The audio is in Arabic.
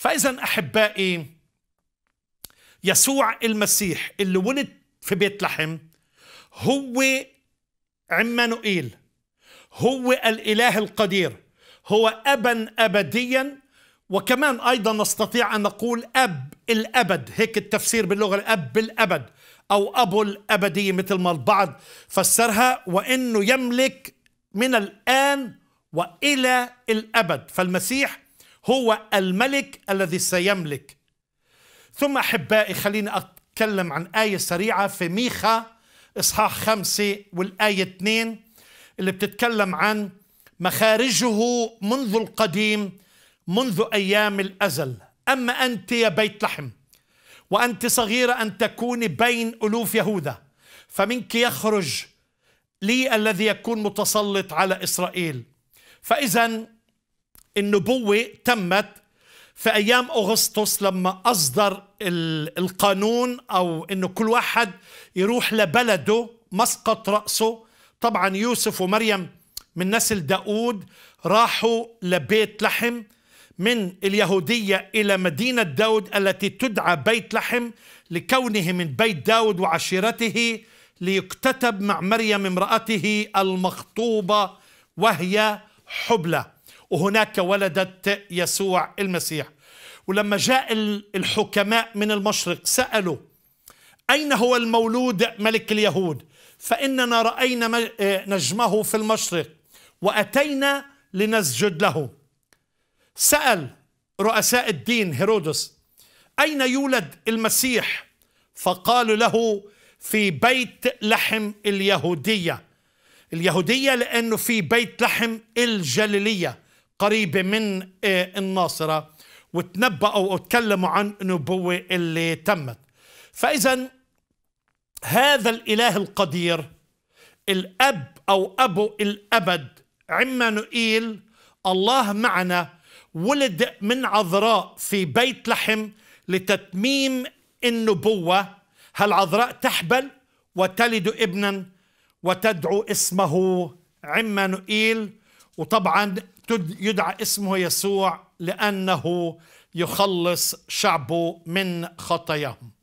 فاذا احبائي يسوع المسيح اللي ولد في بيت لحم هو عمانوئيل هو الاله القدير هو ابا ابديا وكمان ايضا نستطيع ان نقول اب الابد هيك التفسير باللغه الاب الابد او ابو الابديه مثل ما البعض فسرها وانه يملك من الان والى الابد فالمسيح هو الملك الذي سيملك ثم أحبائي خليني أتكلم عن آية سريعة في ميخا إصحاح خمسة والآية اثنين اللي بتتكلم عن مخارجه منذ القديم منذ أيام الأزل أما أنت يا بيت لحم وأنت صغيرة أن تكوني بين ألوف يهوذا فمنك يخرج لي الذي يكون متسلط على إسرائيل فإذا النبوة تمت في أيام أغسطس لما أصدر القانون أو أنه كل واحد يروح لبلده مسقط رأسه طبعا يوسف ومريم من نسل داود راحوا لبيت لحم من اليهودية إلى مدينة داود التي تدعى بيت لحم لكونه من بيت داود وعشيرته ليكتتب مع مريم امرأته المخطوبة وهي حبلى وهناك ولدت يسوع المسيح ولما جاء الحكماء من المشرق سألوا أين هو المولود ملك اليهود فإننا رأينا آه، نجمه في المشرق وأتينا لنسجد له سأل رؤساء الدين هيرودس أين يولد المسيح فقالوا له في بيت لحم اليهودية اليهودية لأنه في بيت لحم الجليلية قريبة من آه، الناصرة وتنبأوا وتكلموا عن النبوة اللي تمت فإذا هذا الإله القدير الأب أو أبو الأبد عمانوئيل الله معنا ولد من عذراء في بيت لحم لتتميم النبوة هالعذراء تحبل وتلد ابنا وتدعو اسمه عمانوئيل وطبعا يدعى اسمه يسوع لانه يخلص شعبه من خطاياهم